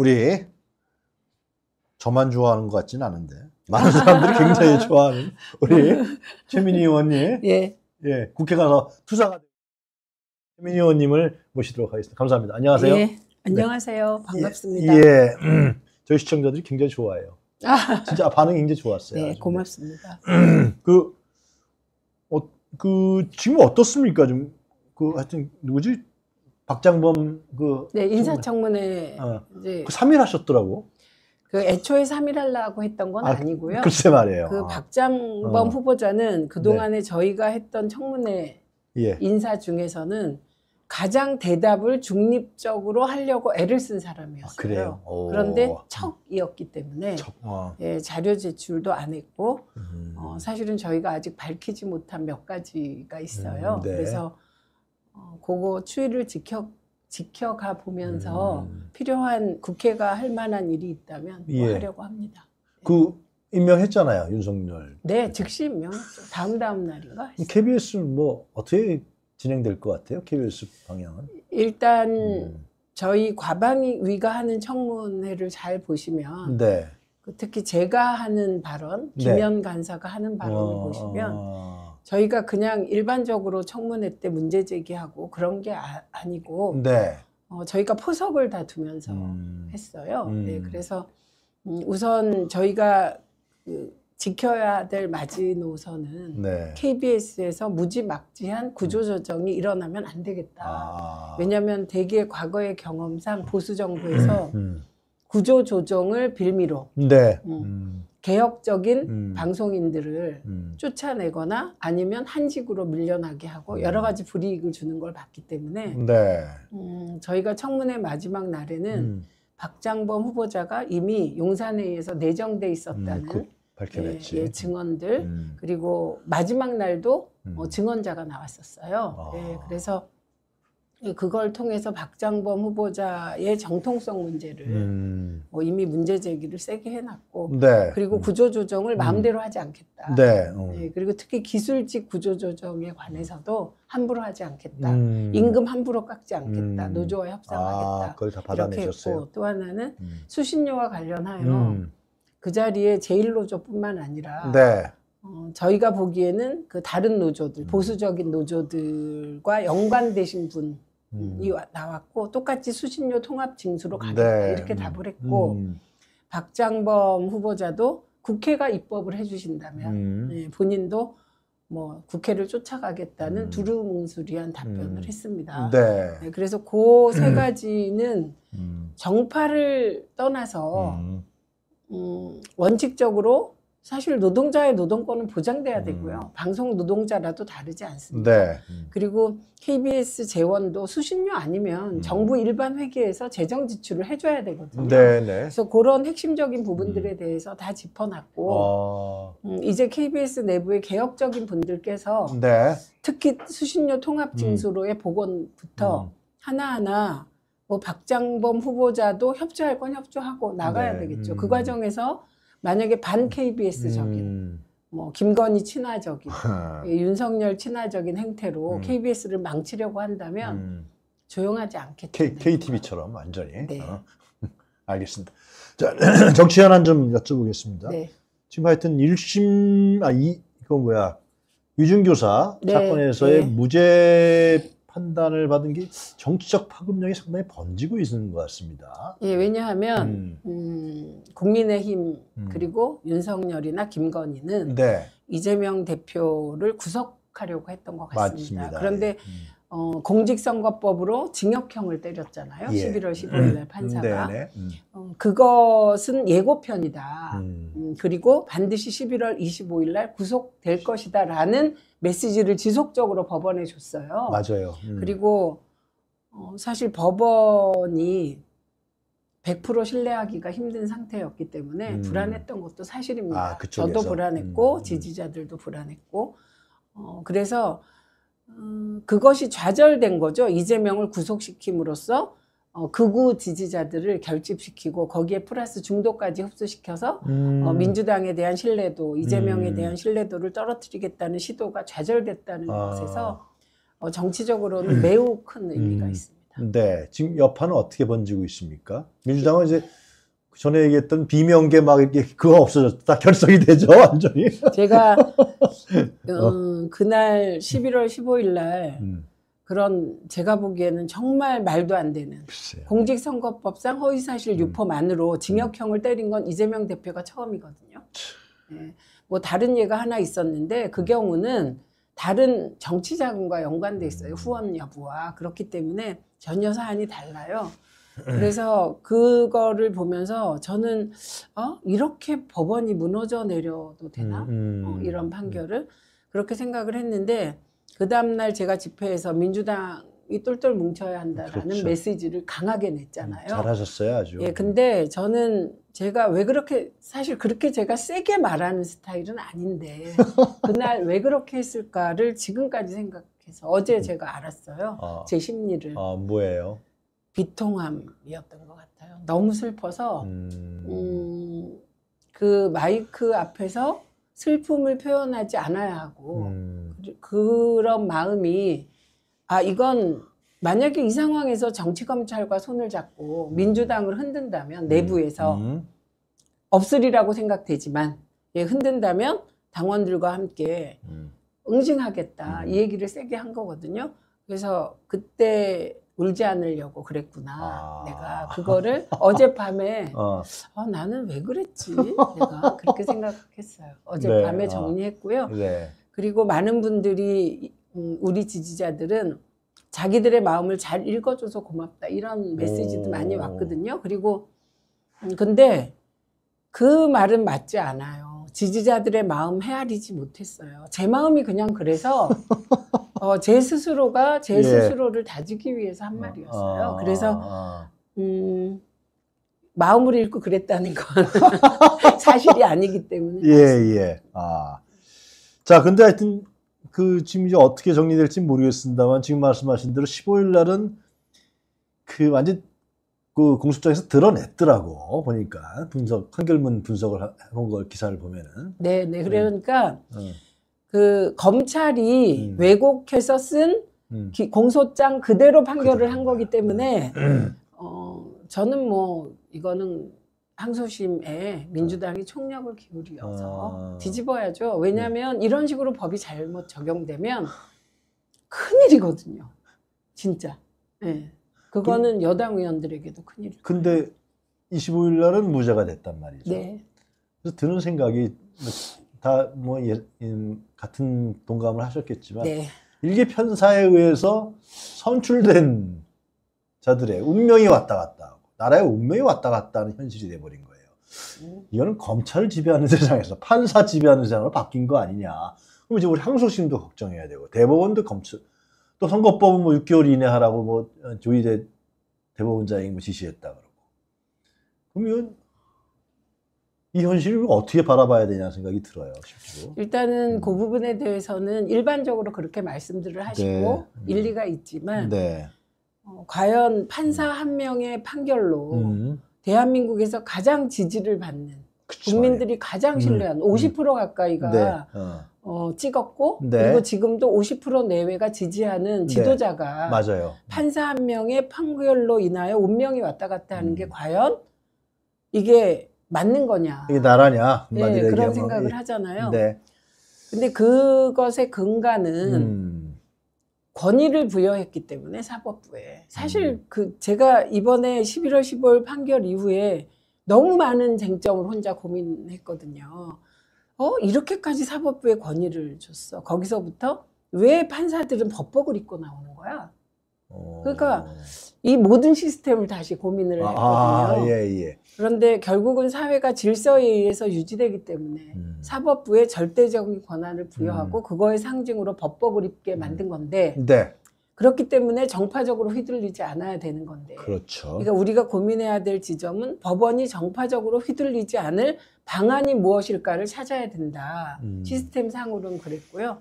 우리 저만 좋아하는 것 같지는 않은데 많은 사람들이 굉장히 좋아하는 우리 최민희 의원님 예. 예 국회 가서 투자가 최민희 의원님을 모시도록 하겠습니다. 감사합니다. 안녕하세요. 예. 네. 안녕하세요. 네. 반갑습니다. 예, 예. 저희 시청자들이 굉장히 좋아해요. 진짜 반응 굉장히 좋았어요. 네, 고맙습니다. 그, 어, 그 지금 어떻습니까? 좀 그 하여튼 누구지? 박장범 그 네, 인사청문회 어, 이제 그 3일 하셨더라고. 그 애초에 3일 하려고 했던 건 아, 니고요 글쎄 말이에요. 그 아, 박장범 어. 후보자는 그동안에 네. 저희가 했던 청문회 예. 인사 중에서는 가장 대답을 중립적으로 하려고 애를 쓴 사람이었어요. 아, 그래요. 오. 그런데 척이었기 때문에 척. 어. 예, 자료 제출도 안 했고 음. 어, 사실은 저희가 아직 밝히지 못한 몇 가지가 있어요. 음, 네. 그래서 어, 그거 추이를 지켜 지켜가 보면서 음. 필요한 국회가 할 만한 일이 있다면 뭐 예. 하려고 합니다. 네. 그 임명했잖아요, 윤석열. 네, 즉시 임명 다음 다음 날인가? KBS 뭐 어떻게 진행될 것 같아요? KBS 방향은? 일단 음. 저희 과방위가 하는 청문회를 잘 보시면 네. 그 특히 제가 하는 발언, 김현 네. 간사가 하는 발언을 아... 보시면 어. 저희가 그냥 일반적으로 청문회 때 문제 제기하고 그런 게 아, 니고 네. 어, 저희가 포석을 다 두면서 음. 했어요. 네, 음. 네, 그래서 음, 우선 저희가 그 지켜야 될 마지노선은 네. KBS에서 무지막지한 음. 구조조정이 일어나면 안 되겠다. 아. 왜냐하면 대개 과거의 경험상 보수 정부에서 음, 구조조정을 빌미로 네. 음. 개혁적인 음. 방송인들을 음. 쫓아내거나 아니면 한식으로 밀려나게 하고 음. 여러 가지 불이익을 주는 걸 봤기 때문에 네. 음, 저희가 청문회 마지막 날에는 음. 박장범 후보자가 이미 용산회의에서 내정돼 있었다는 음, 그 밝혀냈지. 예, 예, 증언들 음. 그리고 마지막 날도 뭐 음. 어, 증언자가 나왔었어요. 아. 예, 그래서 그걸 통해서 박장범 후보자의 정통성 문제를 음. 뭐 이미 문제 제기를 세게 해놨고 네. 그리고 음. 구조 조정을 음. 마음대로 하지 않겠다. 네. 어. 네. 그리고 특히 기술직 구조 조정에 관해서도 함부로 하지 않겠다. 음. 임금 함부로 깎지 않겠다. 음. 노조와 협상하겠다. 아, 이렇게 했고 또 하나는 수신료와 관련하여 그 자리에 제일노조뿐만 아니라 네. 어, 저희가 보기에는 그 다른 노조들 보수적인 노조들과 연관되신 분 음. 이 나왔고 똑같이 수신료 통합 징수로 가겠다 네. 이렇게 음. 답을 했고 음. 박장범 후보자도 국회가 입법을 해주신다면 네, 본인도 뭐 국회를 쫓아가겠다는 음. 두루뭉술이한 답변을 음. 했습니다. 네. 네 그래서 그 세 가지는 음. 정파를 떠나서 음, 원칙적으로 사실 노동자의 노동권은 보장돼야 음. 되고요. 음. 방송 노동자라도 다르지 않습니다. 네. 음. 그리고 KBS 재원도 수신료 아니면 음. 정부 일반 회계에서 재정 지출을 해줘야 되거든요. 네, 네. 그래서 그런 핵심적인 부분들에 음. 대해서 다 짚어놨고 어... 음, 이제 KBS 내부의 개혁적인 분들께서 네. 특히 수신료 통합 음. 징수로의 복원부터 하나하나 뭐 박장범 후보자도 협조할 건 협조하고 나가야 네. 되겠죠. 그 과정에서 만약에 반 음. KBS적인 음. 뭐 김건희 친화적인 예, 윤석열 친화적인 행태로 음. KBS를 망치려고 한다면 음. 조용하지 않겠죠. KTV처럼 완전히. 네. 어. 알겠습니다. 자, 정치 현안 좀 여쭤보겠습니다. 네. 지금 하여튼 1심 아이 이건 뭐야? 위증교사 네. 사건에서의 예. 무죄 판단을 받은 게 정치적 파급력이 상당히 번지고 있는 것 같습니다. 예, 왜냐하면 음. 음, 국민의힘 음. 그리고 음. 윤석열이나 김건희는 네. 이재명 대표를 구속하려고 했던 것 같습니다. 맞습니다. 그런데 예. 음. 어, 공직선거법으로 징역형을 때렸잖아요. 예. 11월 15일 날 판사가. 음. 네, 네. 음. 어, 그것은 예고편이다. 음. 음, 그리고 반드시 11월 25일 날 구속될 것이다라는 메시지를 지속적으로 법원에 줬어요. 맞아요. 음. 그리고 어, 사실 법원이 100% 신뢰하기가 힘든 상태였기 때문에 음. 불안했던 것도 사실입니다. 아, 저도 불안했고 음. 지지자들도 불안했고 어, 그래서 음, 그것이 좌절된 거죠. 이재명을 구속시킴으로써 어, 극우 지지자들을 결집시키고 거기에 플러스 중도까지 흡수시켜서 어, 음. 어, 민주당에 대한 신뢰도 이재명에 음. 대한 신뢰도를 떨어뜨리겠다는 시도가 좌절됐다는 아. 것에서 어, 정치적으로는 음. 매우 큰 의미가 음. 있습니다. 네, 지금 여파는 어떻게 번지고 있습니까? 민주당은 이제 전에 얘기했던 비명계 막 이렇게 그거 없어졌다 결성이 되죠 완전히. 제가 음, 그날 11월 15일 날. 음. 그런 제가 보기에는 정말 말도 안 되는 글쎄요. 공직선거법상 허위사실 음. 유포만으로 음. 징역형을 때린 건 이재명 대표가 처음이거든요. 네. 뭐 다른 예가 하나 있었는데 그 경우는 다른 정치 자금과 연관돼 있어요. 음. 후원 여부와 그렇기 때문에 전혀 사안이 달라요. 그래서 그거를 보면서 저는 어 이렇게 법원이 무너져 내려도 되나 어, 이런 판결을 그렇게 생각을 했는데 그 다음날 제가 집회에서 민주당이 똘똘 뭉쳐야 한다라는 그렇죠. 메시지를 강하게 냈잖아요. 음, 잘하셨어요, 아주. 예, 근데 저는 제가 왜 그렇게, 사실 그렇게 제가 세게 말하는 스타일은 아닌데, 그날 왜 그렇게 했을까를 지금까지 생각해서 어제 음. 제가 알았어요. 아, 제 심리를. 아, 뭐예요? 비통함이었던 것 같아요. 너무 슬퍼서, 음... 음, 그 마이크 앞에서 슬픔을 표현하지 않아야 하고, 음... 그런 마음이 아 이건 만약에 이 상황에서 정치 검찰과 손을 잡고 민주당을 흔든다면 음, 내부에서 음. 없으리라고 생각되지만 예, 흔든다면 당원들과 함께 음. 응징하겠다 이 얘기를 세게 한 거거든요. 그래서 그때 울지 않으려고 그랬구나. 아. 내가 그거를 어젯밤에 어. 어, 나는 왜 그랬지? 내가 그렇게 생각했어요. 어젯밤에 네. 어. 정리했고요. 네. 그리고 많은 분들이 음, 우리 지지자들은 자기들의 마음을 잘 읽어줘서 고맙다 이런 메시지도 오. 많이 왔거든요. 그리고 음, 근데 그 말은 맞지 않아요. 지지자들의 마음 헤아리지 못했어요. 제 마음이 그냥 그래서 어, 제 스스로가 제 예. 스스로를 다지기 위해서 한 어, 말이었어요. 어, 그래서 어, 음, 마음을 읽고 그랬다는 건 사실이 아니기 때문에. 예, 예. 아. 자, 근데 하여튼 그 지금 이제 어떻게 정리될지 모르겠습니다만 지금 말씀하신 대로 15일 날은 그 완전 그 공습장에서 드러냈더라고 보니까 분석 한결문 분석을 해본 걸 기사를 보면은 네, 네 그러니까 음. 어. 그 검찰이 음. 왜곡해서 쓴 음. 기, 공소장 그대로 판결을 그대로. 한 거기 때문에 음. 어 저는 뭐 이거는 항소심에 네. 민주당이 총력을 기울여서 아. 뒤집어야죠. 왜냐하면 네. 이런 식으로 법이 잘못 적용되면 큰일이거든요. 진짜. 네. 그거는 그, 여당 의원들에게도 큰일. 근데 25일 날은 무죄가 됐단 말이죠. 네. 그래서 드는 생각이 다뭐 뭐 예, 예, 같은 동감을 하셨겠지만 네. 일개 편사에 의해서 선출된 자들의 운명이 왔다 갔다. 나라의 운명이 왔다 갔다 하는 현실이 돼버린 거예요. 음. 이거는 검찰을 지배하는 세상에서 판사 지배하는 세상으로 바뀐 거 아니냐. 그럼 이제 우리 항소심도 걱정해야 되고 대법원도 검찰 또 선거법은 뭐 6개월 이내 하라고 뭐 조희대 대법원장이 뭐 지시했다 그러고. 그러면 이 현실을 어떻게 바라봐야 되냐 생각이 들어요. 실제로. 일단은 음. 그 부분에 대해서는 일반적으로 그렇게 말씀들을 하시고 네. 일리가 있지만 네. 어, 과연 판사 음. 한 명의 판결로 음. 대한민국에서 가장 지지를 받는 그쵸. 국민들이 가장 음. 신뢰한 음. 50% 가까이가 네. 어. 어, 찍었고 네. 그리고 지금도 50% 내외가 지지하는 네. 지도자가 네. 맞아요. 판사 한 명의 판결로 인하여 운명이 왔다 갔다 하는 음. 게 과연 이게 맞는 거냐? 이게 나라냐? 네, 그런 얘기하면. 생각을 하잖아요. 네. 근데 그것의 근간은 음. 권위를 부여했기 때문에 사법부에 사실 음. 그 제가 이번에 11월 15일 판결 이후에 너무 많은 쟁점을 혼자 고민했거든요. 어 이렇게까지 사법부에 권위를 줬어. 거기서부터 왜 판사들은 법복을 입고 나오는 거야? 어. 그러니까 이 모든 시스템을 다시 고민을 아, 아, 했거든요. 아, 예, 예. 그런데 결국은 사회가 질서에 의해서 유지되기 때문에 음. 사법부에 절대적인 권한을 부여하고 음. 그거의 상징으로 법법을 입게 만든 음. 건데 네. 그렇기 때문에 정파적으로 휘둘리지 않아야 되는 건데 그렇죠. 그러니까 우리가 고민해야 될 지점은 법원이 정파적으로 휘둘리지 않을 방안이 무엇일까를 찾아야 된다. 음. 시스템상으로는 그랬고요.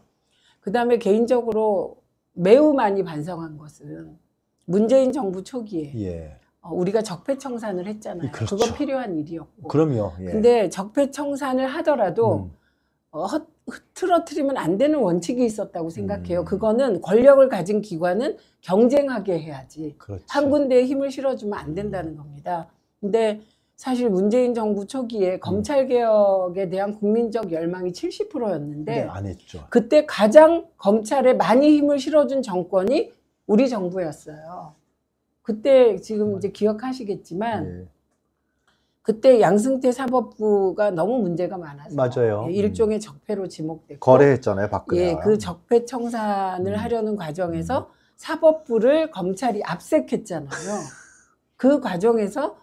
그다음에 개인적으로 매우 많이 반성한 것은 문재인 정부 초기에 예. 어, 우리가 적폐청산을 했잖아요. 음, 그렇죠. 그건 필요한 일이었고. 그럼요. 예. 근데 적폐청산을 하더라도 음. 어, 흐트러트리면 안 되는 원칙이 있었다고 생각해요. 음. 그거는 권력을 가진 기관은 경쟁하게 해야지. 그렇죠. 한 군데에 힘을 실어주면 안 된다는 겁니다. 근데 사실 문재인 정부 초기에 음. 검찰 개혁에 대한 국민적 열망이 70%였는데 네, 안 했죠. 그때 가장 검찰에 많이 힘을 실어준 정권이 우리 정부였어요. 그때 지금 이제 기억하시겠지만 예. 그때 양승태 사법부가 너무 문제가 많아서 맞아요. 예, 음. 일종의 적폐로 지목됐고 거래했잖아요, 박근혜. 예, 그 적폐 청산을 음. 하려는 과정에서 음. 사법부를 검찰이 압색했잖아요. 그 과정에서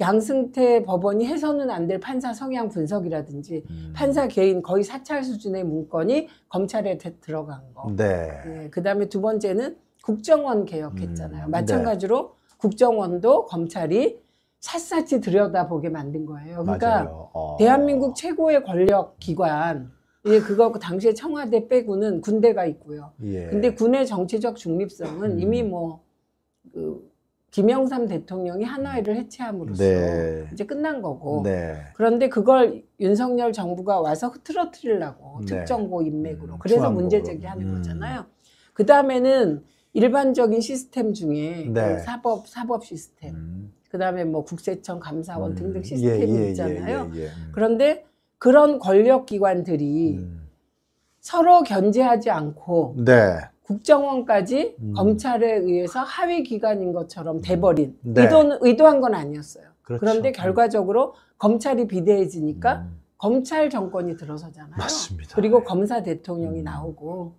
양승태 법원이 해서는 안 될 판사 성향 분석이라든지 음. 판사 개인 거의 사찰 수준의 문건이 검찰에 들어간 거. 네. 예, 그다음에 두 번째는 국정원 개혁했잖아요. 음, 마찬가지로 네. 국정원도 검찰이 샅샅이 들여다보게 만든 거예요. 그러니까 어. 대한민국 최고의 권력 기관 예, 그거 그 당시에 청와대 빼고는 군대가 있고요. 예. 근데 군의 정치적 중립성은 음. 이미 뭐 그, 김영삼 대통령이 하나회를 해체함으로써 네. 이제 끝난 거고 네. 그런데 그걸 윤석열 정부가 와서 흐트러뜨리려고 네. 특정고 인맥으로 음, 그래서 문제 제기하는 음. 거잖아요. 그 다음에는 일반적인 시스템 중에 네. 그 사법 사법 시스템, 음. 그다음에 뭐 국세청 감사원 음. 등등 예, 시스템이 예, 예, 있잖아요. 예, 예, 예. 음. 그런데 그런 권력 기관들이 음. 서로 견제하지 않고 네. 국정원까지 음. 검찰에 의해서 하위 기관인 것처럼 음. 돼버린 음. 네. 의도 의도한 건 아니었어요. 그렇죠. 그런데 음. 결과적으로 검찰이 비대해지니까 음. 검찰 정권이 들어서잖아요. 맞습니다. 그리고 검사 대통령이 음. 나오고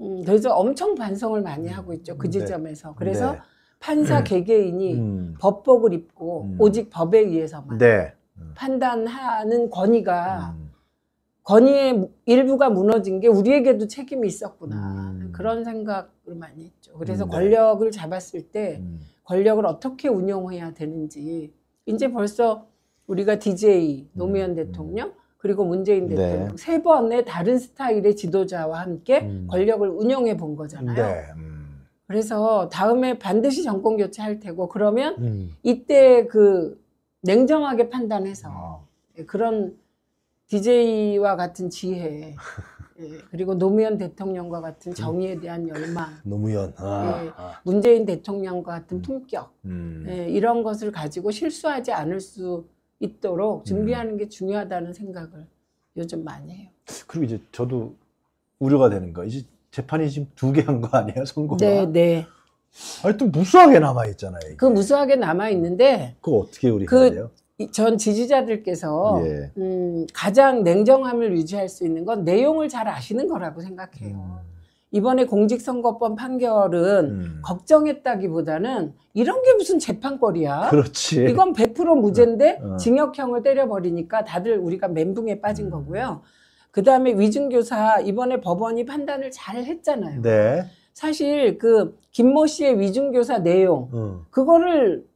음, 그래서 엄청 반성을 많이 음. 하고 있죠. 그 네. 지점에서. 그래서 네. 판사 음. 개개인이 음. 법복을 입고 음. 오직 법에 의해서만 네. 음. 판단하는 권위가 음. 권위의 일부가 무너진 게 우리에게도 책임이 있었구나. 음. 그런 생각을 많이 했죠. 그래서 음. 네. 권력을 잡았을 때 음. 권력을 어떻게 운영해야 되는지 이제 벌써 우리가 DJ 노무현 음. 대통령 그리고 문재인 네. 대통령 네. 세 번의 다른 스타일의 지도자와 함께 음. 권력을 운영해 본 거잖아요. 네. 음. 그래서 다음에 반드시 정권 교체할 테고 그러면 음. 이때 그 냉정하게 판단해서 어. 그런 DJ와 같은 지혜 예, 그리고 노무현 대통령과 같은 정의에 대한 그 열망. 노무현. 아, 예, 아. 문재인 대통령과 같은 음. 품격. 음. 예, 이런 것을 가지고 실수하지 않을 수 있도록 음. 준비하는 게 중요하다는 생각을 요즘 많이 해요. 그리고 이제 저도 우려가 되는 거 이제 재판이 지금 두 개 한 거 아니에요 선고가? 네, 네. 아니 또 무수하게 남아 있잖아요. 그 무수하게 남아 있는데 그 어떻게 우리가 그, 해요? 전 지지자들께서 예. 음, 가장 냉정함을 유지할 수 있는 건 내용을 잘 아시는 거라고 생각해요. 음. 이번에 공직선거법 판결은 음. 걱정했다기보다는 이런 게 무슨 재판거리야. 그렇지. 이건 100% 무죄인데 어, 어. 징역형을 때려버리니까 다들 우리가 멘붕에 빠진 음. 거고요. 그 다음에 위증교사 이번에 법원이 판단을 잘 했잖아요. 네. 사실 그 김모 씨의 위증교사 내용 음. 그거를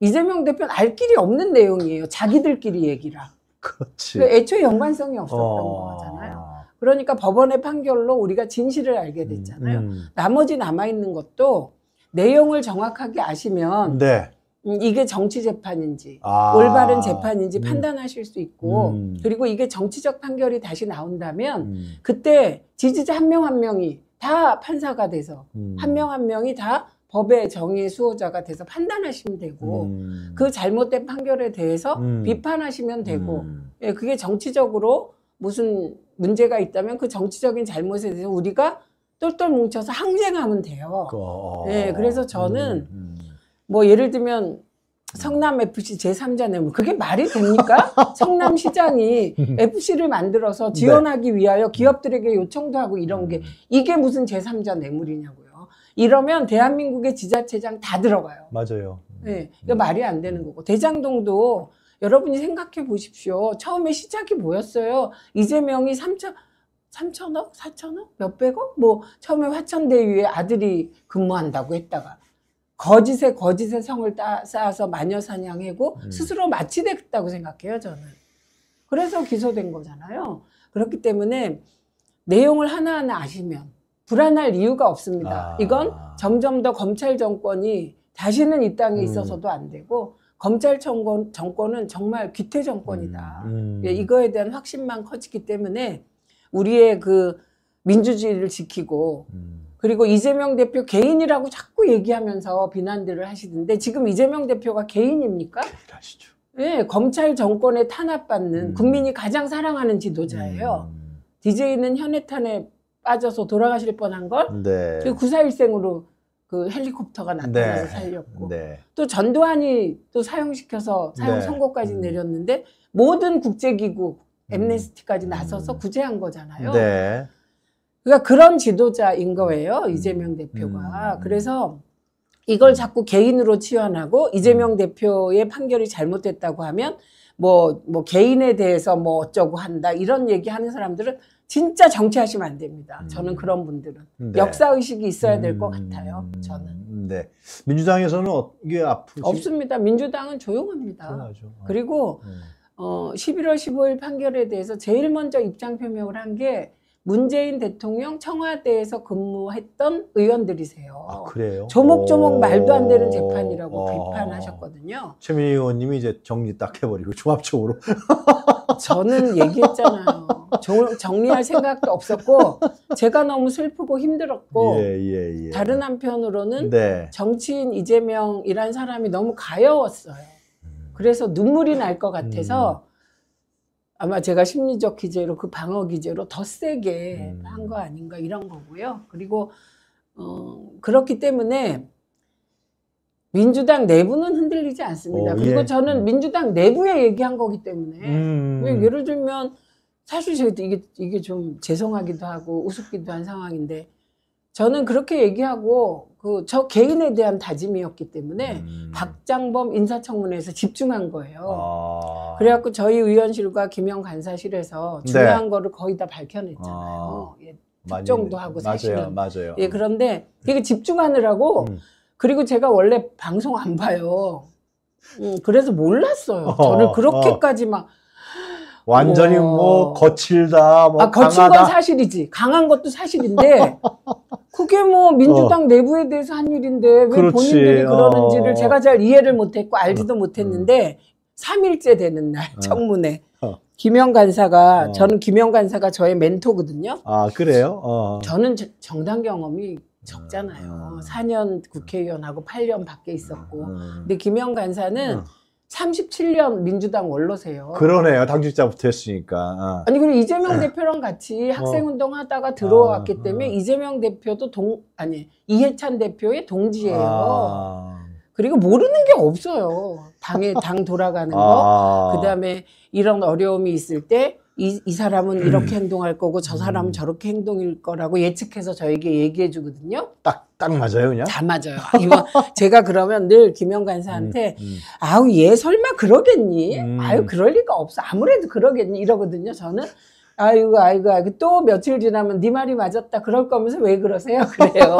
이재명 대표는 알 길이 없는 내용이에요. 자기들끼리 얘기라. 그렇지. 그 애초에 연관성이 없었던 어. 거잖아요. 그러니까 법원의 판결로 우리가 진실을 알게 음, 됐잖아요. 음, 음. 나머지 남아있는 것도 내용을 정확하게 아시면 네. 음, 이게 정치 재판인지 아, 올바른 재판인지 음. 판단하실 수 있고 음. 그리고 이게 정치적 판결이 다시 나온다면 음. 그때 지지자 한 명한 한 명이 다 판사가 돼서 한 명한 음. 한 명이 다 법의 정의의 수호자가 돼서 판단하시면 되고 음. 그 잘못된 판결에 대해서 음. 비판하시면 되고 음. 예, 그게 정치적으로 무슨 문제가 있다면 그 정치적인 잘못에 대해서 우리가 똘똘 뭉쳐서 항쟁하면 돼요. 그, 어. 네, 그래서 저는 음, 음. 뭐 예를 들면 성남 FC 제3자 내무 그게 말이 됩니까? 성남시장이 FC를 만들어서 네. 지원하기 위하여 기업들에게 음. 요청도 하고 이런 게 이게 무슨 제3자 뇌물이냐고요. 이러면 대한민국의 지자체장 다 들어가요. 맞아요. 네, 이 말이 안 되는 거고 대장동도 여러분이 생각해 보십시오. 처음에 시작이 뭐였어요? 이재명이 3천, 3천억? 4천억? 몇백억? 뭐, 처음에 화천대유의 아들이 근무한다고 했다가. 거짓에 거짓의 성을 따, 쌓아서 마녀 사냥하고 음. 스스로 마취됐다고 생각해요, 저는. 그래서 기소된 거잖아요. 그렇기 때문에 내용을 하나하나 아시면 불안할 이유가 없습니다. 아. 이건 점점 더 검찰 정권이 다시는 이 땅에 음. 있어서도 안 되고 검찰 정권, 정권은 정말 귀태 정권이다. 음, 음. 예, 이거에 대한 확신만 커지기 때문에 우리의 그 민주주의를 지키고 음. 그리고 이재명 대표 개인이라고 자꾸 얘기하면서 비난들을 하시던데 지금 이재명 대표가 개인입니까? 개인하시죠. 네, 예, 검찰 정권에 탄압받는 음. 국민이 가장 사랑하는 지도자예요. 음. DJ는 현해탄에 빠져서 돌아가실 뻔한 걸 네. 그 구사일생으로 그 헬리콥터가 나타나서 네. 살렸고 네. 또 전두환이 또 사용시켜서 사용 네. 선고까지 음. 내렸는데 모든 국제기구 음. 엠네스티까지 음. 나서서 구제한 거잖아요. 네. 그러니까 그런 지도자인 거예요 음. 이재명 대표가. 음. 음. 그래서 이걸 자꾸 개인으로 치환하고 이재명 대표의 판결이 잘못됐다고 하면 뭐뭐 뭐 개인에 대해서 뭐 어쩌고 한다 이런 얘기하는 사람들은 진짜 정치하시면 안 됩니다. 음. 저는 그런 분들은 네. 역사 의식이 있어야 될것 음. 같아요. 저는. 네. 민주당에서는 이게 앞으 없습니다. 민주당은 조용합니다. 편하죠. 어. 그리고 네. 어, 11월 15일 판결에 대해서 제일 먼저 입장 표명을 한게 문재인 대통령 청와대에서 근무했던 의원들이세요. 아, 그래요? 조목조목 말도 안 되는 재판이라고 아. 비판하셨거든요. 최민희 의원님이 이제 정리 딱 해버리고 종합적으로. 저는 얘기했잖아요. 정, 정리할 생각도 없었고 제가 너무 슬프고 힘들었고 예, 예, 예. 다른 한편으로는 네. 정치인 이재명이란 사람이 너무 가여웠어요. 그래서 눈물이 날 것 같아서 음. 아마 제가 심리적 기제로 그 방어 기제로 더 세게 음. 한거 아닌가 이런 거고요. 그리고 어, 그렇기 때문에 민주당 내부는 흔들리지 않습니다. 오, 어, 그리고 예. 저는 음. 민주당 내부에 얘기한 거기 때문에 음. 예를 들면 사실 저희 이게 이게 좀 죄송하기도 하고 우습기도 한 상황인데 저는 그렇게 얘기하고 그저 개인에 대한 다짐이었기 때문에 음. 박장범 인사청문회에서 집중한 거예요. 아. 그래갖고 저희 의원실과 김영 간사실에서 네. 중요한 네. 거를 거의 다 밝혀냈잖아요. 아. 어, 예, 특정도 하고 사실은 맞아요, 맞아요. 예 그런데 음. 이게 집중하느라고 음. 그리고 제가 원래 방송 안 봐요. 음, 그래서 몰랐어요. 어, 저를 어. 그렇게까지 막 완전히 우와. 뭐 거칠다, 뭐 아, 거친 건 강하다. 사실이지. 강한 것도 사실인데 그게 뭐 어. 민주당 내부에 대해서 한 일인데 왜 그렇지. 본인들이 어. 그러는지를 어. 제가 잘 이해를 못했고 알지도 어. 못했는데 3일째 되는 날 청문회 어. 김영 간사가 어. 저는 김영 간사가 저의 멘토거든요. 아 그래요? 어. 저는 저- 정당 경험이 적잖아요. 음. 아. 4년 국회의원하고 8년 밖에 있었고. 음. 근데 김영 간사는 음. 37년 민주당 원로세요. 그러네요. 당직자부터 했으니까. 아. 아니 그리고 이재명 아. 대표랑 같이 어. 학생운동 하다가 아. 들어왔기 아, 때문에 이재명 대표도 동 아니 이해찬 대표의 동지예요. 아. 그리고 모르는 게 없어요. 당에 당 돌아가는 거. 아. 그다음에 이런 어려움이 있을 때 이, 이 사람은 이렇게 행동할 거고 저 사람은 음. 저렇게 행동일 거라고 예측해서 저에게 얘기해 주거든요. 딱딱 맞아요, 그냥? 다 맞아요. 이거 제가 그러면 늘 김영간사한테 음, 음. 아우 얘 설마 그러겠니? 음. 아유 그럴 리가 없어. 아무래도 그러겠니 이러거든요. 저는 아이고 아이고 아이고 또 며칠 지나면 네 말이 맞았다 그럴 거면서 왜 그러세요? 그래요.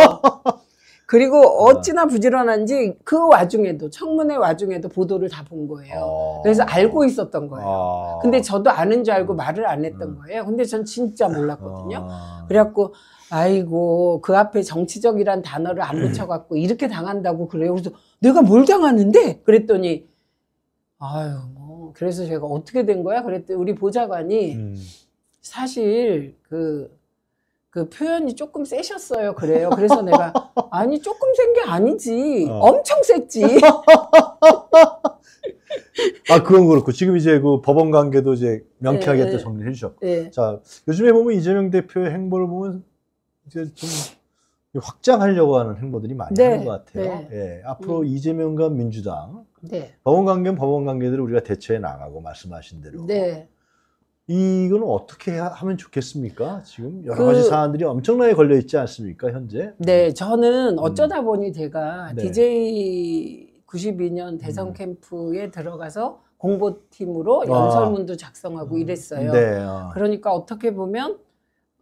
그리고 네. 어찌나 부지런한지 그 와중에도 청문회 와중에도 보도를 다 본 거예요. 아. 그래서 알고 있었던 거예요. 아. 근데 저도 아는 줄 알고 말을 안 했던 음. 거예요. 근데 전 진짜 몰랐거든요. 아. 그래갖고 아이고 그 앞에 정치적이란 단어를 안 붙여갖고 이렇게 당한다고 그래요. 그래서 내가 뭘 당하는데? 그랬더니 아유 뭐 그래서 제가 어떻게 된 거야? 그랬더니 우리 보좌관이 음. 사실 그그 표현이 조금 세셨어요. 그래요. 그래서 내가 아니 조금 센 게 아니지. 어. 엄청 셌지. 아 그건 그렇고 지금 이제 그 법원 관계도 이제 명쾌하게 네, 또 정리해 주셨고. 네. 자 요즘에 보면 이재명 대표의 행보를 보면 이제 좀 확장하려고 하는 행보들이 많이 네, 하는 것 같아요. 네. 예, 앞으로 음. 이재명과 민주당 네. 법원 관계는 법원 관계들을 우리가 대처해 나가고 말씀하신 대로. 네. 이거는 어떻게 하면 좋겠습니까? 지금 여러 그 가지 사안들이 엄청나게 걸려 있지 않습니까, 현재? 네, 음. 저는 음. 어쩌다 음. 보니 제가 네. DJ 92년 대선 음. 캠프에 들어가서 공보팀으로 아. 연설문도 작성하고 음. 이랬어요. 네, 아. 그러니까 어떻게 보면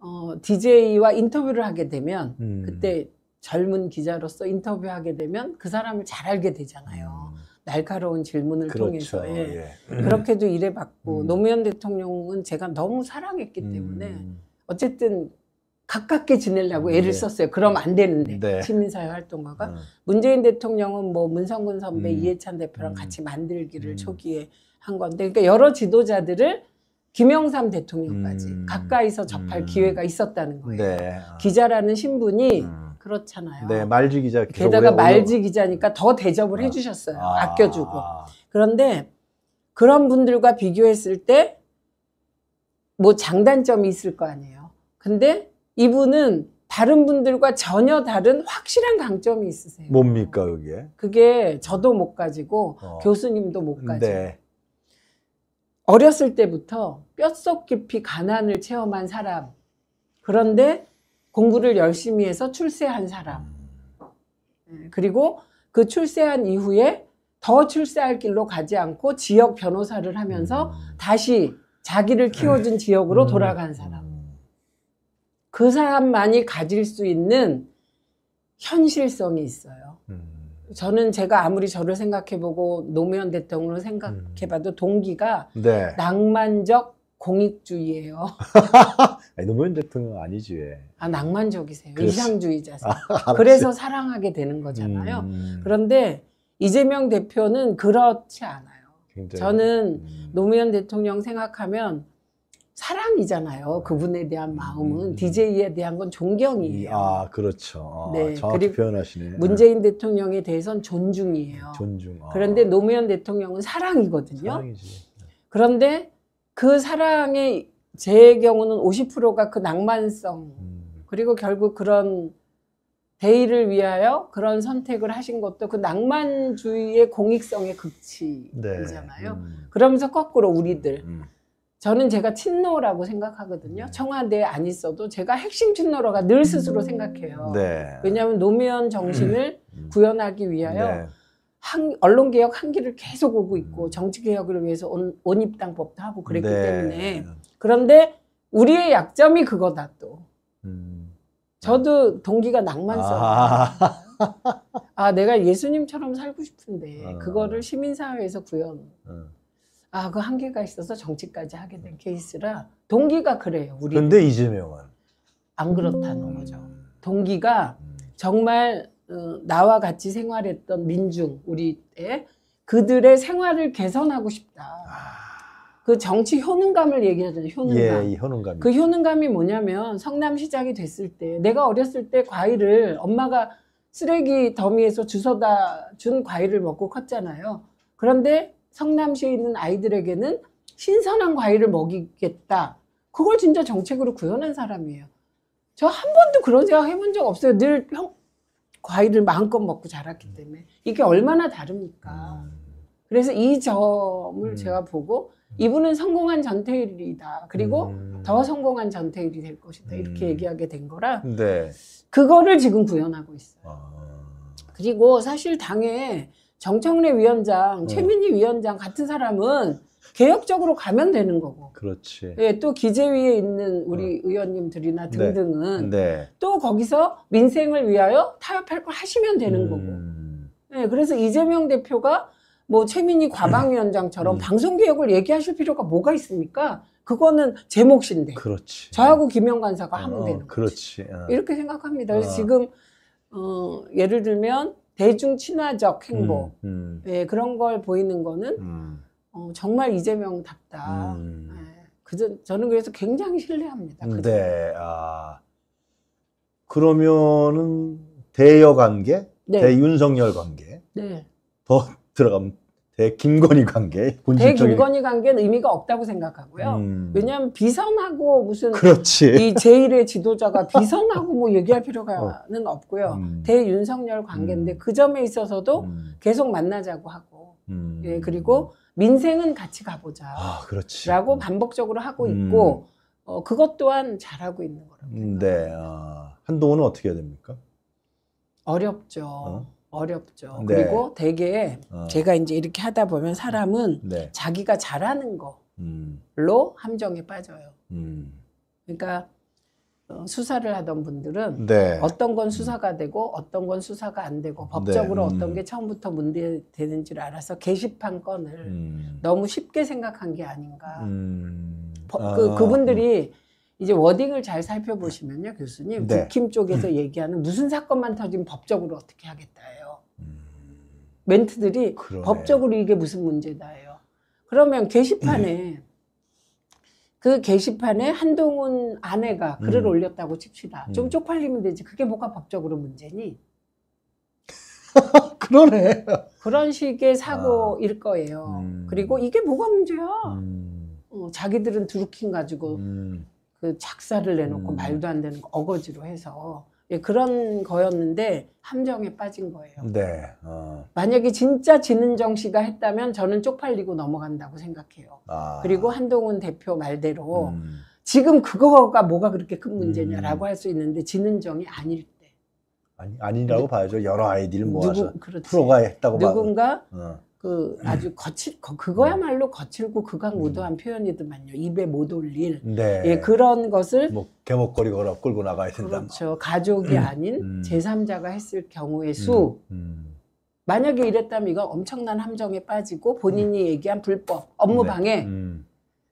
어, DJ와 인터뷰를 하게 되면 음. 그때 젊은 기자로서 인터뷰하게 되면 그 사람을 잘 알게 되잖아요. 날카로운 질문을 그렇죠. 통해서 예. 예. 그렇게도 일해봤고 음. 노무현 대통령은 제가 너무 사랑했기 음. 때문에 어쨌든 가깝게 지내려고 음. 애를 네. 썼어요. 그럼 안 되는데 네. 시민사회 활동가가 음. 문재인 대통령은 뭐 문성근 선배 음. 이해찬 대표랑 음. 같이 만들기를 초기에 한 건데 그러니까 여러 지도자들을 김영삼 대통령까지 가까이서 접할 기회가 있었다는 거예요. 네. 기자라는 신분이 그렇잖아요. 네, 말지 기자. 게다가 말지 오늘... 기자니까 더 대접을 아. 해주셨어요. 아. 껴주고 그런데 그런 분들과 비교했을 때 뭐 장단점이 있을 거 아니에요. 근데 이분은 다른 분들과 전혀 다른 확실한 강점이 있으세요. 뭡니까 그게? 그게 저도 못 가지고 어. 교수님도 못 가지고. 네. 어렸을 때부터 뼛속 깊이 가난을 체험한 사람. 그런데 공부를 열심히 해서 출세한 사람. 네, 그리고 그 출세한 이후에 더 출세할 길로 가지 않고 지역 변호사를 하면서 음. 다시 자기를 키워준 네. 지역으로 음. 돌아간 사람. 음. 그 사람만이 가질 수 있는 현실성이 있어요. 저는 제가 아무리 저를 생각해보고 노무현 대통령을 생각해봐도 동기가 네. 낭만적 공익주의예요. 아니, 노무현 대통령 아니지 왜? 아 낭만적이세요. 그렇지. 이상주의자세요. 아, 그래서 사랑하게 되는 거잖아요. 음. 그런데 이재명 대표는 그렇지 않아요. 굉장히, 저는 음. 노무현 대통령 생각하면 사랑이잖아요. 그분에 대한 음. 마음은 음. DJ에 대한 건 존경이에요. 아 그렇죠. 아, 네. 그리고 표현하시네. 문재인 대통령에 대해선 존중이에요. 존중. 아. 그런데 노무현 대통령은 사랑이거든요. 사랑이지. 그런데 그 사랑의 제 경우는 50%가 그 낭만성 음. 그리고 결국 그런 대의를 위하여 그런 선택을 하신 것도 그 낭만주의의 공익성의 극치이잖아요. 네. 음. 그러면서 거꾸로 우리들 음. 저는 제가 친노라고 생각하거든요. 음. 청와대에 안 있어도 제가 핵심 친노라가 늘 스스로 생각해요. 네. 왜냐하면 노무현 정신을 구현하기 위하여 네. 한, 언론개혁 한기를 계속 오고 있고 음. 정치개혁을 위해서 온, 온입당법도 하고 그랬기 네. 때문에 그런데 우리의 약점이 그거다 또. 음. 저도 동기가 낭만성. 아. 아 내가 예수님처럼 살고 싶은데 아. 그거를 시민사회에서 구현. 아. 아, 그 한계가 있어서 정치까지 하게 된 케이스라 동기가 그래요. 우리. 근데 이재명은 안 그렇다는 거죠. 음. 동기가 음. 정말 어, 나와 같이 생활했던 민중 우리의 그들의 생활을 개선하고 싶다. 아. 그 정치 효능감을 얘기하잖아요. 효능감. 예, 효능감. 그 효능감이 뭐냐면 성남시작이 됐을 때 내가 어렸을 때 과일을 엄마가 쓰레기 더미에서 주워다 준 과일을 먹고 컸잖아요. 그런데 성남시에 있는 아이들에게는 신선한 과일을 먹이겠다. 그걸 진짜 정책으로 구현한 사람이에요. 저 한 번도 그런 생각 해본 적 없어요. 늘 형, 과일을 마음껏 먹고 자랐기 음. 때문에 이게 얼마나 다릅니까? 음. 그래서 이 점을 음. 제가 보고 음. 이분은 성공한 전태일이다. 그리고 음. 더 성공한 전태일이 될 것이다. 이렇게 음. 얘기하게 된 거라 네. 그거를 지금 구현하고 있어요. 아. 그리고 사실 당에 정청래 위원장, 네. 최민희 어. 위원장 같은 사람은 개혁적으로 가면 되는 거고. 그렇지. 예, 또 기재위에 있는 우리 어. 의원님들이나 네. 등등은 네. 네. 또 거기서 민생을 위하여 타협할 걸 하시면 되는 음. 거고. 예, 그래서 이재명 대표가 뭐 최민희 과방위원장처럼 음. 방송개혁을 얘기하실 필요가 뭐가 있습니까? 그거는 제 몫인데. 그렇지. 저하고 김영관사가 하면 어, 되는 거지. 그렇지. 어. 이렇게 생각합니다. 그 지금 어, 예를 들면 대중 친화적 행보 음, 음. 예, 그런 걸 보이는 거는 음. 어, 정말 이재명답다. 음. 예, 그저, 저는 그래서 굉장히 신뢰합니다. 그 네. 아, 그러면은 대여 관계, 네. 대윤석열 관계 네. 더 들어가면 대김건희 관계 본질적인 대김건희 관계는 의미가 없다고 생각하고요. 음. 왜냐하면 비선하고 무슨 그렇지. 이제일의 지도자가 비선하고 뭐 얘기할 필요가는 어. 없고요. 음. 대윤석열 관계인데 음. 그 점에 있어서도 음. 계속 만나자고 하고 음. 예 그리고 민생은 같이 가보자. 아, 라고 반복적으로 하고 음. 있고 어, 그것 또한 잘하고 있는 거라고 생 네. 아, 한동훈은 어떻게 해야 됩니까? 어렵죠. 어? 어렵죠. 네. 그리고 대개 어. 제가 이제 이렇게 하다 보면 사람은 음. 네. 자기가 잘하는 거로 음. 함정에 빠져요. 음. 그러니까 어, 수사를 하던 분들은 네. 어떤 건 음. 수사가 되고 어떤 건 수사가 안 되고 네. 법적으로 네. 음. 어떤 게 처음부터 문제되는지를 알아서 게시판 건을 음. 너무 쉽게 생각한 게 아닌가. 음. 아. 그, 그분들이 이제 워딩을 잘 살펴보시면요, 교수님. 네. 국힘 쪽에서 음. 얘기하는 무슨 사건만 터지면 법적으로 어떻게 하겠다예요. 멘트들이 그러네. 법적으로 이게 무슨 문제다예요. 그러면 게시판에 음. 그 게시판에 한동훈 아내가 글을 음. 올렸다고 칩시다. 좀 음. 쪽팔리면 되지. 그게 뭐가 법적으로 문제니? 그러네. 그런 식의 사고일 아. 거예요. 음. 그리고 이게 뭐가 문제야? 음. 어, 자기들은 드루킹 가지고 음. 그 작사를 내놓고 말도 안 되는 거 어거지로 해서 예, 그런 거였는데 함정에 빠진 거예요. 네. 어. 만약에 진짜 진은정 씨가 했다면 저는 쪽팔리고 넘어간다고 생각해요. 아. 그리고 한동훈 대표 말대로 음. 지금 그거가 뭐가 그렇게 큰 문제냐라고 음. 할수 있는데 진은정이 아닐 때. 아니, 아니라고 근 봐야죠. 여러 아이디를 모아서 누구, 프로가 했다고 누군가 어. 그 예. 아주 거칠 그거야말로 음. 거칠고 극악무도한 음. 표현이더만요. 입에 못 올릴 네. 예, 그런 것을 뭐 개목걸이 걸어 끌고 나가야 된다. 그렇죠. 가족이 음. 아닌 제3자가 했을 경우의 수. 만약에 이랬다면 이거 엄청난 함정에 빠지고 본인이 얘기한 불법 업무 방해. 네.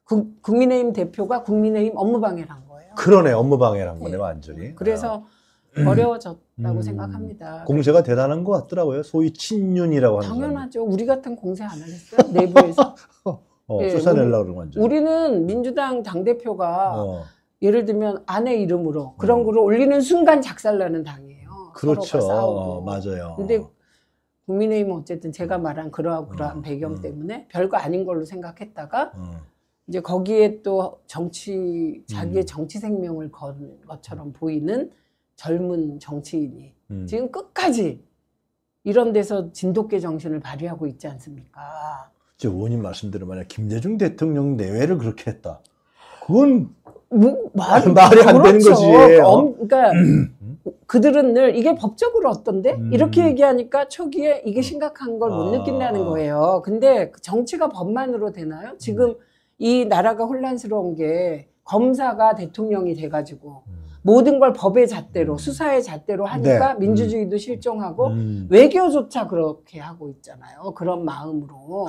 국, 민의힘 대표가 국민의힘 업무 방해란 거예요. 그러네 업무 방해를 한 거네 예. 완전히. 그래서 아. 음. 어려워졌다고 음. 생각합니다. 공세가 대단한 것 같더라고요. 소위 친윤이라고 하는 당연하죠. 사람. 우리 같은 공세 안 하겠어요? 내부에서. 어, 네, 어, 쫓아내려고 예, 그런 거 우리는 민주당 당대표가 어. 예를 들면 아내 이름으로 음. 그런 음. 글을 올리는 순간 작살나는 당이에요. 그렇죠. 어, 맞아요. 근데 국민의힘은 어쨌든 제가 음. 말한 그러한 그러한 음, 배경 음. 때문에 별거 아닌 걸로 생각했다가 음. 이제 거기에 또 정치 자기의 정치 생명을 건 것처럼 보이는 젊은 정치인이 음. 지금 끝까지 이런 데서 진돗개 정신을 발휘하고 있지 않습니까? 제 의원님 말씀대로 만약 김대중 대통령 내외를 그렇게 했다. 그건 뭐, 말, 말이 안 그렇죠. 거지. 어, 그러니까 음. 그들은 늘 이게 법적으로 어떤데 음. 이렇게 얘기하니까 초기에 이게 음. 심각한 걸못 아. 느낀다는 거예요. 근데 정치가 법만으로 되나요? 지금 음. 이 나라가 혼란스러운 게 검사가 대통령이 돼가지고 음. 모든 걸 법의 잣대로 음. 수사의 잣대로 하니까 네. 민주주의도 음. 실종하고 음. 외교조차 그렇게 하고 있잖아요. 그런 마음으로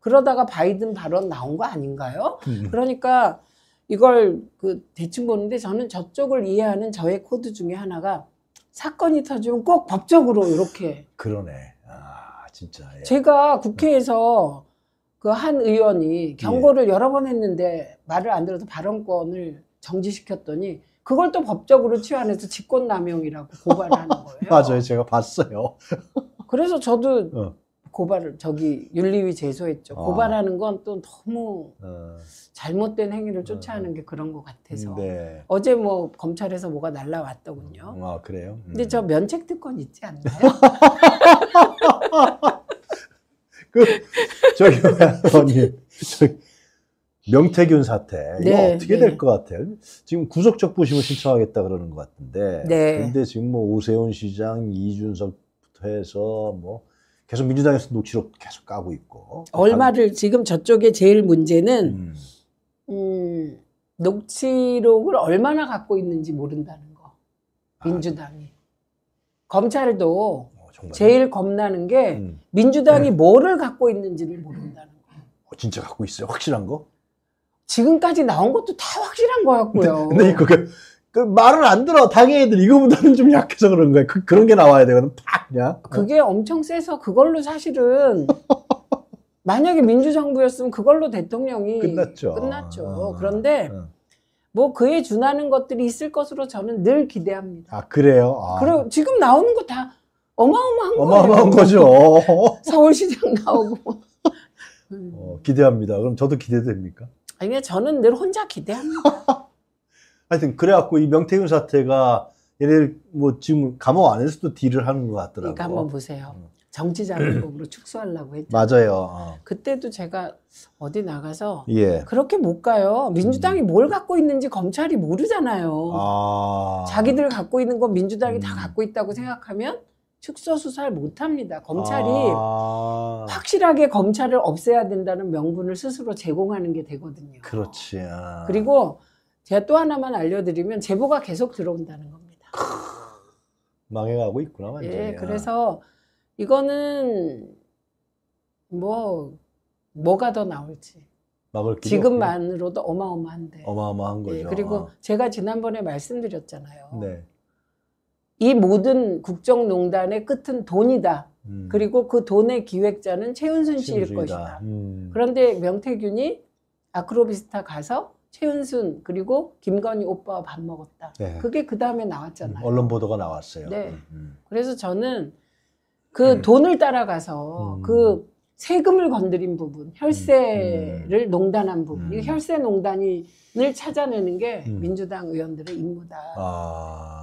그러다가 바이든 발언 나온 거 아닌가요? 음. 그러니까 이걸 그 대충 보는데 저는 저쪽을 이해하는 저의 코드 중에 하나가 사건이 터지면 꼭 법적으로 이렇게 그러네. 아 진짜. 예. 제가 국회에서 그 한 의원이 경고를 예. 여러 번 했는데 말을 안 들어서 발언권을 정지시켰더니 그걸 또 법적으로 치환해서 직권남용이라고 고발하는 거예요. 맞아요. 제가 봤어요. 그래서 저도 어. 고발을 저기 윤리위 제소했죠. 아. 고발하는 건 또 너무 어. 잘못된 행위를 어. 쫓아하는 어. 게 그런 것 같아서 네. 어제 뭐 검찰에서 뭐가 날라왔더군요. 음. 아 그래요? 음. 근데 저 면책 특권 있지 않나요? 그 저기 언니 저기 명태균 사태 네, 이거 어떻게 네. 될것 같아요? 지금 구속적 부심을 신청하겠다 그러는 것 같은데. 네. 근데 지금 뭐 오세훈 시장, 이준석부터 해서 뭐 계속 민주당에서 녹취록 계속 까고 있고. 얼마를 지금 저쪽에 제일 문제는 음. 음, 녹취록을 얼마나 갖고 있는지 모른다는 거. 아. 민주당이. 아. 검찰도 어, 제일 겁나는 게 음. 민주당이 네. 뭐를 갖고 있는지를 모른다는 거. 어, 진짜 갖고 있어요? 확실한 거? 지금까지 나온 것도 다 확실한 거였고요. 근데 이거 그, 그 말을 안 들어 당해 애들 이거보다는 좀 약해서 그런 거야. 그, 그런 게 나와야 되거든. 팍 그냥. 그게 엄청 세서 그걸로 사실은 만약에 민주정부였으면 그걸로 대통령이 끝났죠. 끝났죠. 아, 그런데 아. 뭐 그에 준하는 것들이 있을 것으로 저는 늘 기대합니다. 아 그래요? 아. 그리고 지금 나오는 거 다 어마어마한 거요 어마어마한 거죠. 서울시장 나오고. 어, 기대합니다. 그럼 저도 기대됩니까? 아니 저는 늘 혼자 기대합니다. 하여튼 그래갖고 이 명태균 사태가 얘를 뭐 지금 감옥 안에서도 딜을 하는 것 같더라고요. 그러니까 한번 보세요. 음. 정치자금법으로 축소하려고 했죠. 맞아요. 어. 그때도 제가 어디 나가서 예. 그렇게 못 가요. 민주당이 음. 뭘 갖고 있는지 검찰이 모르잖아요. 아. 자기들 갖고 있는 건 민주당이 음. 다 갖고 있다고 생각하면 축소 수사를 못 합니다. 검찰이 아... 확실하게 검찰을 없애야 된다는 명분을 스스로 제공하는 게 되거든요. 그렇지. 아... 그리고 제가 또 하나만 알려드리면 제보가 계속 들어온다는 겁니다. 크... 망해가고 있구나 완전히. 예, 아. 그래서 이거는 뭐 뭐가 더 나올지. 지금만으로도 어마어마한데. 어마어마한 예, 거죠. 예, 그리고 아. 제가 지난번에 말씀드렸잖아요. 네. 이 모든 국정농단의 끝은 돈이다. 음. 그리고 그 돈의 기획자는 최은순 씨일 최은순이다. 것이다. 음. 그런데 명태균이 아크로비스타 가서 최은순 그리고 김건희 오빠와 밥 먹었다. 네. 그게 그 다음에 나왔잖아요. 음, 언론 보도가 나왔어요. 네. 음. 음. 그래서 저는 그 음. 돈을 따라가서 그 세금을 건드린 부분, 혈세를 농단한 부분, 이 혈세 농단을 찾아내는 게 민주당 의원들의 임무다. 아.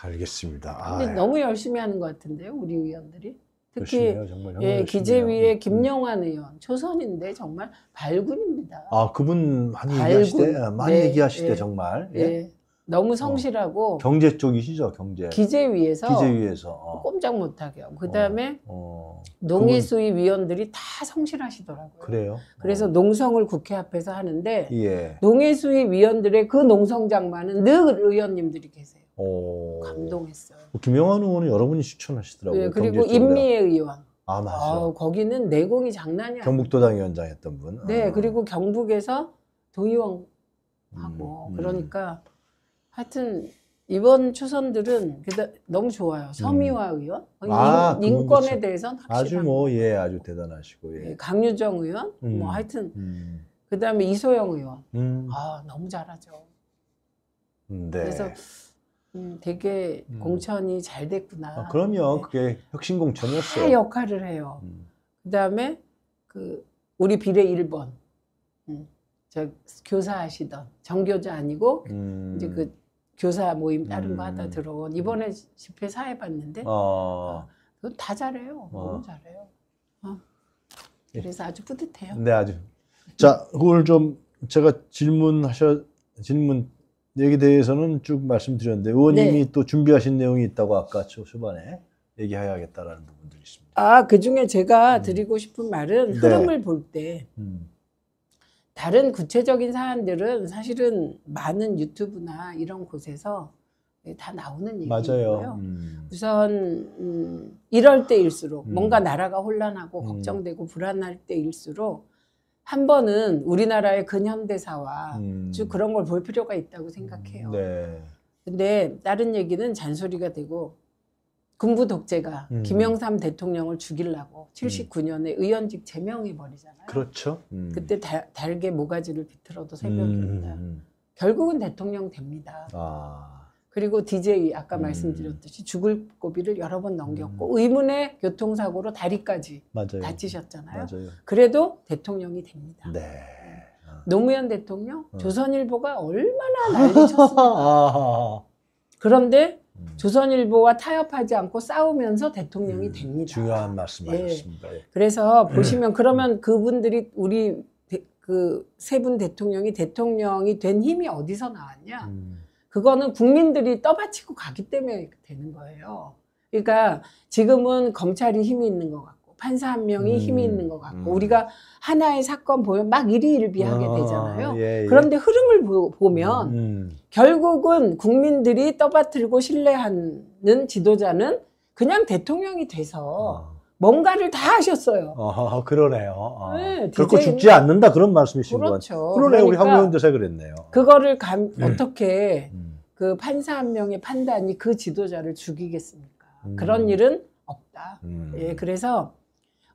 알겠습니다. 아, 근데 아유. 예. 너무 열심히 하는 것 같은데요, 우리 의원들이. 특히 예, 기재위의 음. 김영환 의원, 초선인데 정말 발군입니다. 아 그분 많이 알고. 얘기하시대 아, 많이 네, 얘기하시대 예. 정말 예. 예. 너무 어, 성실하고 경제 쪽이시죠 경제 기재위에서 기재위에서 어. 꼼짝 못하게 하고 그다음에 어. 어. 농해수위위원들이 다 성실하시더라고요. 그래요? 그래서 어. 농성을 국회 앞에서 하는데 예. 농해수위위원들의 그 농성장만은 늘 의원님들이 계세요. 오. 감동했어요. 어, 김영환 의원은 여러분이 추천하시더라고요. 네, 그리고 인미의 의원. 아 맞아요. 아, 거기는 내공이 장난이 아니에요. 경북도당 위원장 했던 분. 네, 아. 그리고 경북에서 도의원 음, 하고 음, 음. 그러니까 하여튼 이번 추선들은 너무 좋아요. 서미화 음. 의원, 아, 인, 권에 대해서 아주 뭐예 아주 대단하시고 예. 네, 강유정 의원, 음. 뭐 하여튼 음. 그다음에 이소영 의원, 음. 아 너무 잘하죠. 음, 네. 그래서 음, 되게 음. 공천이 잘 됐구나. 아, 그럼요. 네. 그게 혁신 공천이었어요. 다 역할을 해요. 음. 그다음에 그 우리 비례 1번. 음, 저 교사하시던 정교자 아니고 음. 이제 그 교사 모임 다른 거 하다 음. 들어온 이번에 집회 사회 봤는데 아. 어. 아, 다 잘해요. 어. 너무 잘해요. 어. 예. 그래서 아주 뿌듯해요. 네, 아주. 자, 그걸 좀 제가 질문하셔 질문 여기 대해서는 쭉 말씀드렸는데 의원님이 네. 또 준비하신 내용이 있다고 아까 초반에 얘기해야겠다라는 부분들이 있습니다. 아, 그 중에 제가 음. 드리고 싶은 말은 네. 흐름을 볼때 음. 다른 구체적인 사안들은 사실은 많은 유튜브나 이런 곳에서 다 나오는 얘기예요. 음. 우선 음, 이럴 때일수록 음. 뭔가 나라가 혼란하고 음. 걱정되고 불안할 때일수록 한 번은 우리나라의 근현대사와 음. 쭉 그런 걸 볼 필요가 있다고 생각해요. 네. 근데 다른 얘기는 잔소리가 되고 군부 독재가 음. 김영삼 대통령을 죽이려고 79년에 음. 의원직 제명해 버리잖아요. 그렇죠. 음. 그때 다, 달게 모가지를 비틀어도 새벽입니다. 음, 음, 결국은 대통령 됩니다. 아. 그리고 DJ 아까 음. 말씀드렸듯이 죽을 고비를 여러 번 넘겼고 음. 의문의 교통사고로 다리까지 맞아요. 다치셨잖아요. 맞아요. 그래도 대통령이 됩니다. 네. 네. 아. 노무현 대통령, 어. 조선일보가 얼마나 난리쳤습니까? 그런데 음. 조선일보와 타협하지 않고 싸우면서 대통령이 음. 됩니다. 중요한 말씀하셨습니다. 예. 그래서 예. 보시면 음. 그러면 그분들이 우리 그세분 대통령이 대통령이 된 힘이 어디서 나왔냐? 음. 그거는 국민들이 떠받치고 가기 때문에 되는 거예요. 그러니까 지금은 검찰이 힘이 있는 것 같고 판사 한 명이 음, 힘이 있는 것 같고 음. 우리가 하나의 사건 보면 막 일희일비하게 어, 아, 되잖아요. 예, 예. 그런데 흐름을 보, 면 음, 음. 결국은 국민들이 떠받들고 신뢰하는 지도자는 그냥 대통령이 돼서 어. 뭔가를 다 하셨어요. 어, 그러네요. 어. 네, 그렇고 죽지 않는다 그런 말씀이신 그렇죠. 그러네 그러니까 우리 황교안 도 그랬네요. 그거를 감, 음. 어떻게 음. 그 판사 한 명의 판단이 그 지도자를 죽이겠습니까? 음. 그런 일은 없다. 음. 예, 그래서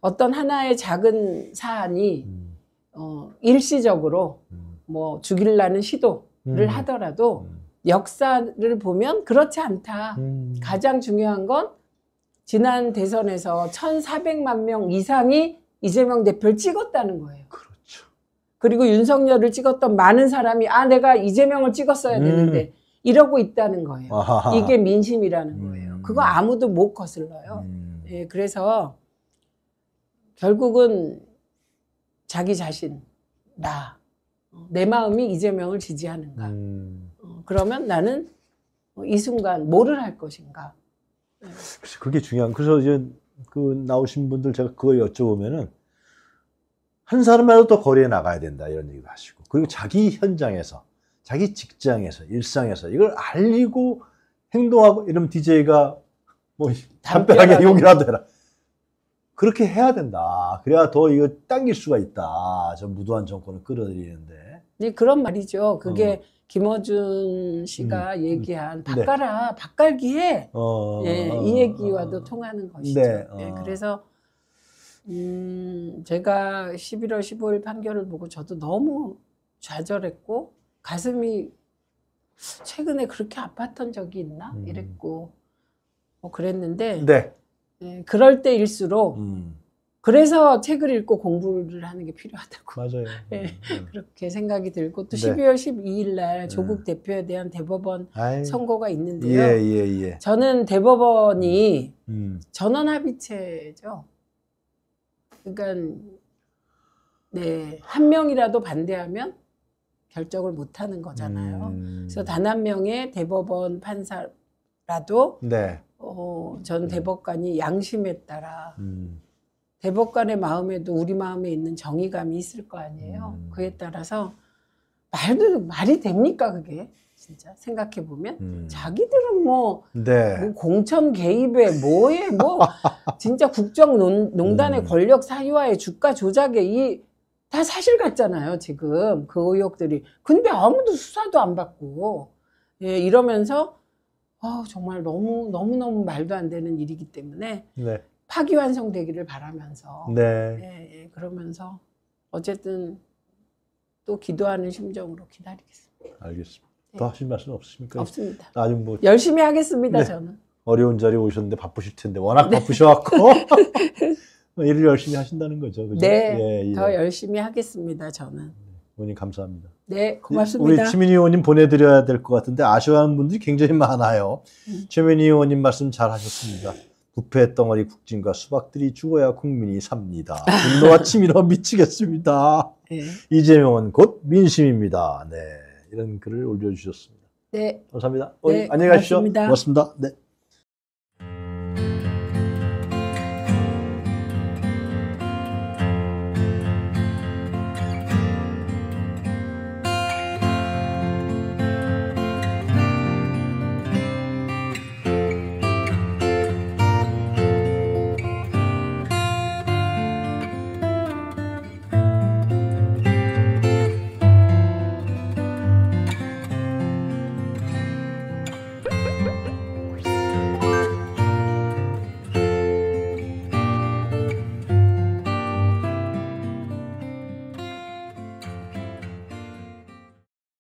어떤 하나의 작은 사안이 음. 어, 일시적으로 음. 뭐 죽일라는 시도를 음. 하더라도 음. 역사를 보면 그렇지 않다. 음. 가장 중요한 건 지난 대선에서 1,400만 명 이상이 이재명 대표를 찍었다는 거예요. 그렇죠. 그리고 윤석열을 찍었던 많은 사람이 아 내가 이재명을 찍었어야 음. 되는데 이러고 있다는 거예요. 아하하. 이게 민심이라는 음. 거예요. 그거 아무도 못 거슬러요. 음. 예, 그래서 결국은 자기 자신, 나, 어, 내 마음이 이재명을 지지하는가. 음. 어, 그러면 나는 이 순간 뭐를 할 것인가. 그래 예. 그게 중요한. 그래서 이제 그 나오신 분들 제가 그걸 여쭤보면은 한 사람이라도 더 거리에 나가야 된다 이런 얘기도 하시고 그리고 자기 현장에서 자기 직장에서 일상에서 이걸 알리고 행동하고 이러면 DJ가 뭐 담벼락에 욕이라도 해라. 그렇게 해야 된다. 그래야 더 이거 당길 수가 있다. 저 무도한 정권을 끌어들이는데. 네, 그런 말이죠. 그게 음. 김어준 씨가 음. 음. 얘기한 바꿔라, 네. 바깔기에 어, 예, 어, 이 얘기와도 어, 어. 통하는 네, 것이죠. 네, 예, 그래서 음, 제가 11월 15일 판결을 보고 저도 너무 좌절했고 가슴이 최근에 그렇게 아팠던 적이 있나 음. 이랬고 뭐 그랬는데 네. 네, 그럴 때일수록 음. 그래서 책을 읽고 공부를 하는 게 필요하다고 맞아요. 네, 음. 음. 그렇게 생각이 들고 또 12월 12일 날 네. 조국 대표에 대한 대법원 아이. 선고가 있는데요. 예, 예, 예. 저는 대법원이 음. 음. 전원 합의체죠. 그러니까 네, 한 명이라도 반대하면 결정을 못 하는 거잖아요. 음. 그래서 단 한 명의 대법원 판사라도 네. 어, 전 대법관이 양심에 따라 음. 대법관의 마음에도 우리 마음에 있는 정의감이 있을 거 아니에요. 음. 그에 따라서 말도 말이 됩니까 그게? 진짜 생각해 보면 음. 자기들은 뭐, 네. 뭐, 공천 개입에 뭐에 뭐 진짜 국정 농, 단의 음. 권력 사유화에 주가 조작에 이다 사실 같잖아요, 지금. 그 의혹들이. 근데 아무도 수사도 안 받고, 예, 이러면서, 어, 정말 너무, 너무너무 말도 안 되는 일이기 때문에, 네. 파기완성되기를 바라면서, 네. 예, 예, 그러면서, 어쨌든, 또 기도하는 심정으로 기다리겠습니다. 알겠습니다. 네. 예. 더 하실 말씀 없으십니까? 없습니다. 아주 뭐. 열심히 하겠습니다, 네. 저는. 어려운 자리에 오셨는데 바쁘실 텐데, 워낙 네. 바쁘셔갖고. 뭐 일을 열심히 하신다는 거죠. 그죠? 네, 예, 예. 더 열심히 하겠습니다. 저는. 의원님 감사합니다. 네, 고맙습니다. 우리 최민희 의원님 보내드려야 될 것 같은데 아쉬워하는 분들이 굉장히 많아요. 음. 최민희 의원님 말씀 잘하셨습니다. 부패 덩어리 국진과 수박들이 죽어야 국민이 삽니다. 분노와 치밀어 미치겠습니다. 네. 이재명은 곧 민심입니다. 네, 이런 글을 올려주셨습니다. 네, 감사합니다. 네, 안녕히 가십시오. 고맙습니다. 고맙습니다. 네.